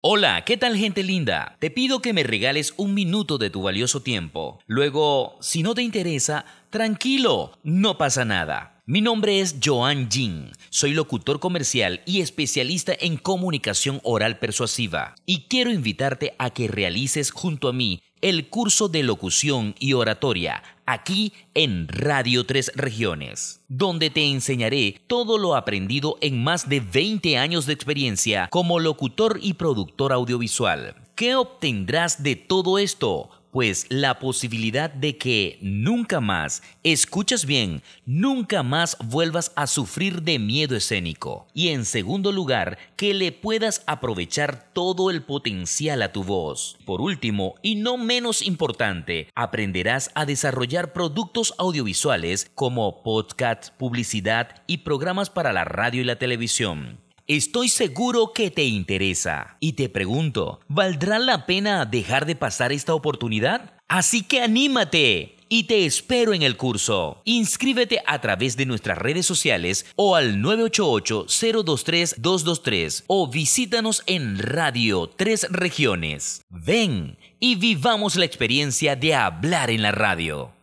Hola, ¿qué tal gente linda? Te pido que me regales un minuto de tu valioso tiempo. Luego, si no te interesa, tranquilo, no pasa nada. Mi nombre es Joan Jin, soy locutor comercial y especialista en comunicación oral persuasiva y quiero invitarte a que realices junto a mí el curso de locución y oratoria aquí en Radio 3 Regiones, donde te enseñaré todo lo aprendido en más de 20 años de experiencia como locutor y productor audiovisual. ¿Qué obtendrás de todo esto? pues la posibilidad de que nunca más, escuchas bien, nunca más vuelvas a sufrir de miedo escénico. Y en segundo lugar, que le puedas aprovechar todo el potencial a tu voz. Por último, y no menos importante, aprenderás a desarrollar productos audiovisuales como podcast, publicidad y programas para la radio y la televisión. Estoy seguro que te interesa. Y te pregunto, ¿valdrá la pena dejar de pasar esta oportunidad? Así que anímate y te espero en el curso. Inscríbete a través de nuestras redes sociales o al 988-023-223 o visítanos en Radio 3 Regiones. Ven y vivamos la experiencia de hablar en la radio.